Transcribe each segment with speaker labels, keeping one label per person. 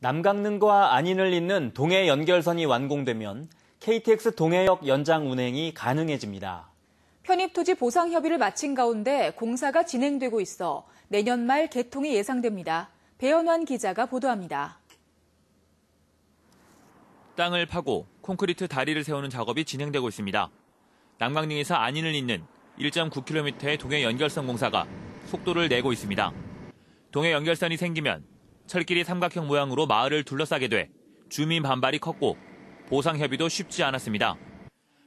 Speaker 1: 남강릉과 안인을 잇는 동해 연결선이 완공되면 KTX 동해역 연장 운행이 가능해집니다.
Speaker 2: 편입토지 보상 협의를 마친 가운데 공사가 진행되고 있어 내년 말 개통이 예상됩니다. 배현환 기자가 보도합니다.
Speaker 1: 땅을 파고 콘크리트 다리를 세우는 작업이 진행되고 있습니다. 남강릉에서 안인을 잇는 1.9km의 동해 연결선 공사가 속도를 내고 있습니다. 동해 연결선이 생기면 철길이 삼각형 모양으로 마을을 둘러싸게 돼 주민 반발이 컸고 보상 협의도 쉽지 않았습니다.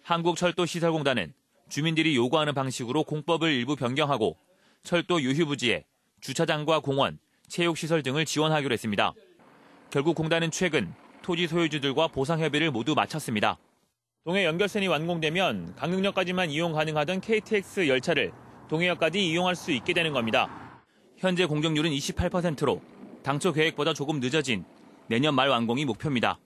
Speaker 1: 한국철도시설공단은 주민들이 요구하는 방식으로 공법을 일부 변경하고 철도 유휴부지에 주차장과 공원, 체육시설 등을 지원하기로 했습니다. 결국 공단은 최근 토지 소유주들과 보상 협의를 모두 마쳤습니다. 동해 연결선이 완공되면 강릉역까지만 이용 가능하던 KTX 열차를 동해역까지 이용할 수 있게 되는 겁니다. 현재 공격률은 28%로 당초 계획보다 조금 늦어진 내년 말 완공이 목표입니다.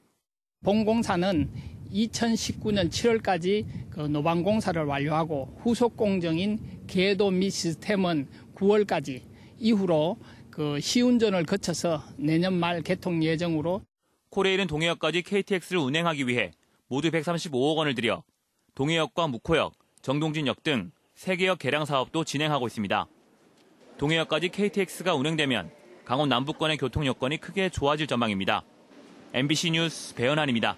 Speaker 3: 본공사는 2019년 7월까지 그 노방공사를 완료하고 후속 공정인 계도 및 시스템은 9월까지 이후로 그 시운전을 거쳐서 내년 말 개통 예정으로
Speaker 1: 코레일은 동해역까지 KTX를 운행하기 위해 모두 135억 원을 들여 동해역과 무코역, 정동진역 등 3개역 개량 사업도 진행하고 있습니다. 동해역까지 KTX가 운행되면 강원 남부권의 교통 여건이 크게 좋아질 전망입니다. MBC 뉴스 배현환입니다.